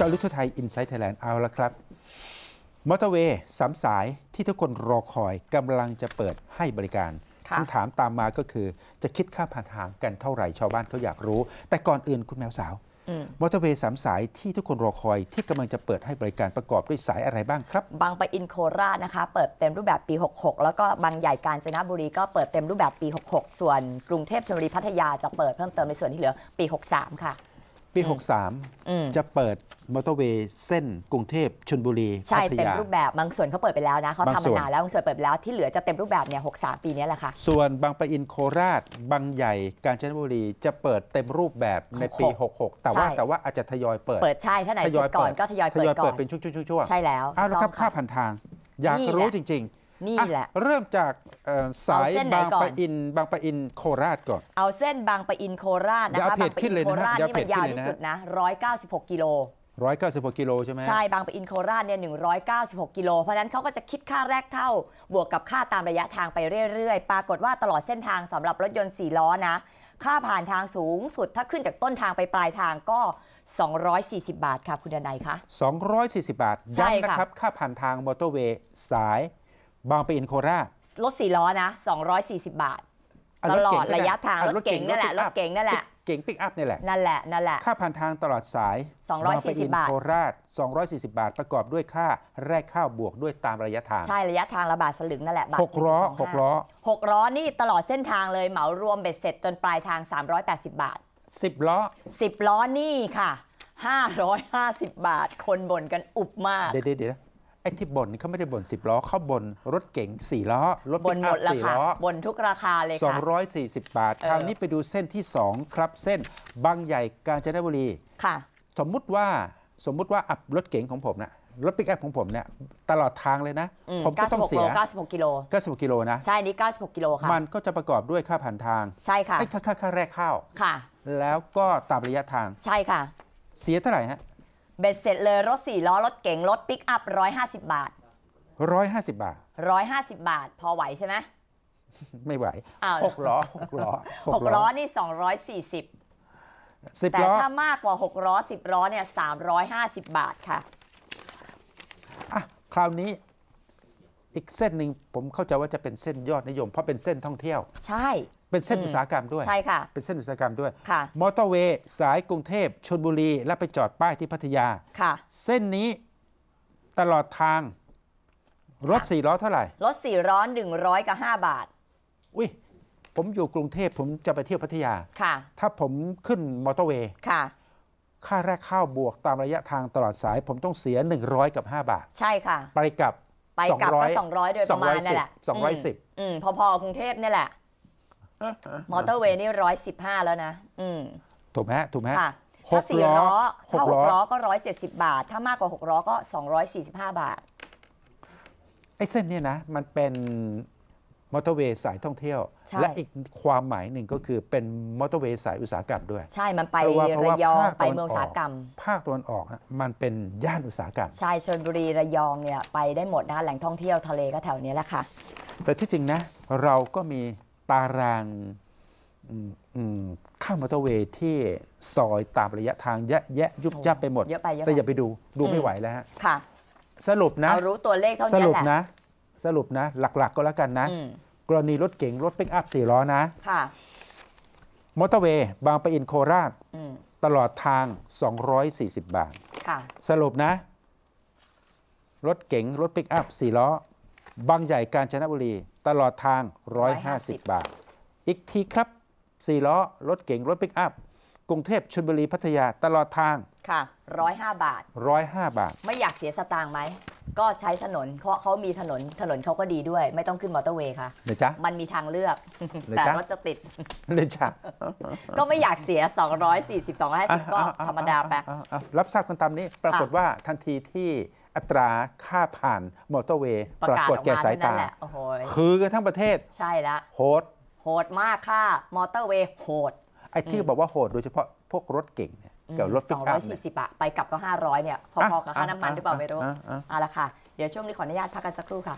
จอรุทไทยอินไซต์ไทยแลนด์เอาละครับมอเตอร์เวย์สามสายที่ทุกคนรอคอยกำลังจะเปิดให้บริการคำถามตามมาก็คือ จะคิดค่าผ่านทางกันเท่าไหร่ชาวบ้านเขาอยากรู้ แต่ก่อนอื่นคุณแมวสาวมอเตอร์เวย์สามสายที่ทุกคนรอคอยที่กำลังจะเปิดให้บริการประกอบด้วยสายอะไรบ้างครับ บางปะอินโคราชนะคะ เปิดเต็มรูปแบบปี 66 แล้วก็บางใหญ่กาญจนบุรีก็เปิดเต็มรูปแบบปี 66 ส่วนกรุงเทพชลบุรีพัทยาจะเปิดเพิ่มเติมในส่วนที่เหลือปี 63 ค่ะปี 63 จะเปิดมอเตอร์เวย์เส้นกรุงเทพชลบุรีัใช่เป็นรูปแบบบางส่วนเขาเปิดไปแล้วนะเขาทำมานานแล้วบางส่วนเปิดแล้วที่เหลือจะเต็มรูปแบบเนี่ย 63 ปีนี้แหละค่ะ ส่วนบางปะอินโคราชบางใหญ่ กาญจนบุรีจะเปิดเต็มรูปแบบในปี 66 แต่ว่าแต่ว่าอาจจะทยอยเปิด เปิดใช่ถ้าไหนทยอยก่อนก็ทยอยเปิดก่อนเป็นช่วงๆใช่แล้วอ้าวแล้วครับค่าผ่านทางอยากรู้จริง ๆนี่แหละเริ่มจากสายบางปะอินบางปะอินโคราชก่อน เอาเส้นบางปะอินโคราชนะคะบางปะอินโคราชนี่มันยาวที่สุดนะ196กิโล196กิโลใช่ไหมใช่บางปะอินโคราชเนี่ย196กิโลเพราะนั้นเขาก็จะคิดค่าแรกเท่าบวกกับค่าตามระยะทางไปเรื่อยๆ ปรากฏว่าตลอดเส้นทางสำหรับรถยนต์ 4 ล้อนะค่าผ่านทางสูงสุดถ้าขึ้นจากต้นทางไปปลายทางก็ 240 บาทค่ะคุณดนายคะ240 บาทย้ำนะครับค่าผ่านทางมอเตอร์เวย์สายบางปะอินโคราชรถสี่ล้อนะ 240 บาทตลอดระยะทางรถเก่งนั่นแหละรถเก่งนั่นแหละเก่งปิกอัพนี่แหละนั่นแหละนั่นแหละค่าผ่านทางตลอดสาย 240 บาทโคราช240 บาทประกอบด้วยค่าแรกข้าวบวกด้วยตามระยะทางใช่ระยะทางละบาทสลึงนั่นแหละบาทหกล้อหกล้อหกล้อนี่ตลอดเส้นทางเลยเหมารวมเบ็ดเสร็จจนปลายทาง 380 บาท 10ล้อ10ล้อนี่ค่ะ 550 บาท คนบ่นกันอุบมากเดี๋ยวเดี๋ยวไอ้ที่บ่นเขาไม่ได้บ่น10 ล้อ เขาบ่นรถเก๋ง4 ล้อ รถบปินกหมอัพดสี่ล้อบนทุกราคาเลยค่ะ 240 บาทคราวนี้ไปดูเส้นที่ 2 ครับเส้นบางใหญ่กาญจนบุรี ค่ะ สมมุติว่าสมมุติว่าอับรถเก๋งของผมนะรถปิกอัพของผมเนี่ยตลอดทางเลยนะมผมก็ต้องียเสีาสย96กิโล96กิโลนะ ใช่ นี่96กิโลค่ะ มันก็จะประกอบด้วยค่าผ่านทางใช่ค่ะ้ค่าค่าค่าแรกเข้าค่ะ แล้วก็ตามระยะทาง ใช่ค่ะ เสียเท่าไหร่ฮะเบ็ดเสร็จเลยรถสี่ล้อรถเก๋งรถปิกอัพร้อยห้าสิบบาทร้อยห้าสิบบาทร้อยห้าสิบบาท พอไหวใช่ไหมไม่ไหวหกล้อหกล้อหกล้อนี่สองร้อยสี่สิบแต่ถ้ามากกว่าหกล้อสิบล้อ เนี่ยสามร้อยห้าสิบบาทค่ะอ่ะ คราวนี้ อีกเส้นหนึ่งผมเข้าใจว่าจะเป็นเส้นยอดนิยม เพราะเป็นเส้นท่องเที่ยว ใช่เป็นเส้นอุตสาหกรรมด้วยใช่ค่ะเป็นเส้นอุตสาหกรรมด้วยมอเตอร์เวย์สายกรุงเทพชลบุรีและไปจอดป้ายที่พัทยาค่ะ เส้นนี้ตลอดทางรถสี่ล้อเท่าไหร่รถสี่ล้อหนึ่งร้อยกับห้าบาทอุ้ยผมอยู่กรุงเทพผมจะไปเที่ยวพัทยาค่ะ ถ้าผมขึ้นมอเตอร์เวย์ค่ะค่าแรกเข้าบวกตามระยะทางตลอดสายผมต้องเสีย 100กับ5 บาท ใช่ค่ะ ไปกับไปกับก็200โดยประมาณนั่นแหละ210พอๆกรุงเทพนี่แหละมอเตอร์เวย์นี่ร้อยสิบห้าแล้วนะอืถูกไหม ถูกไหม ถ้าสี่ล้อ ถ้าหกล้อ ก็ร้อยเจ็ดสิบบาท ถ้ามากกว่าหกล้อ ก็สองร้อยสี่สิบห้าบาท ไอ้เส้นนี่นะ มันเป็นมอเตอร์เวย์สายท่องเที่ยว และอีกความหมายหนึ่งก็คือเป็นมอเตอร์เวย์สายอุตสาหกรรมด้วย ใช่ มันไประยองไปเมืองอุตสาหกรรม ภาคตะวันออก มันเป็นย่านอุตสาหกรรม ใช่ชลบุรีระยองเนี่ยไปได้หมดนะแหล่งท่องเที่ยวทะเลก็แถวนี้แหละค่ะ แต่ที่จริงนะเราก็มีตารางข้ามมอเตอร์เวย์ที่ซอยตามระยะทางแยะแยะยุบยับไปหมด แต่อย่าไปดูดูไม่ไหวแล้วฮะสรุปนะรู้ตัวเลขเท่านี้แหละ สรุปนะสรุปนะ หลักๆ ก็แล้วกันนะกรณีรถเก๋ง รถปิกอัพสี่ล้อนะมอเตอร์เวย์ บางปะอินโคราชตลอดทาง 240 บาทสรุปนะ รถเก๋ง รถปิกอัพสี่ล้อบางใหญ่กาญจนบุรีตลอดทาง 150 บาท อีกทีครับ4ล้อรถเก๋งรถปิกอัพกรุงเทพชลบุรีพัทยา ตลอดทางค่ะ105บาท105บาท ไม่อยากเสียสตางค์ไหม ก็ใช้ถนน เพราะเขามีถนนถนนเขาก็ดีด้วย ไม่ต้องขึ้นมอเตอร์เวย์ค่ะเลยจ้ะ มันมีทางเลือกแต่รถจะติดเลยจ้ะ ก็ไม่อยากเสีย 240 250ก็ธรรมดาไปรับทราบกันตามนี้ ปรากฏว่าทันทีที่อัตราค่าผ่านมอเตอร์เวย์ปรากฏแก่สายตา คือกันทั้งประเทศใช่ละโหดโหดมากค่ะมอเตอร์เวย์โหดไอ้ที่บอกว่าโหดโดยเฉพาะพวกรถเก่งเนี่ยกับรถสิกอัสองร้อยสี่สิบอะไปกลับก็ห้าร้อยเนี่ย พอๆกับค่าน้ำมันหรือเปล่าไม่รู้เอาละค่ะ เดี๋ยวช่วงนี้ขออนุญาตพักกันสักครู่ค่ะ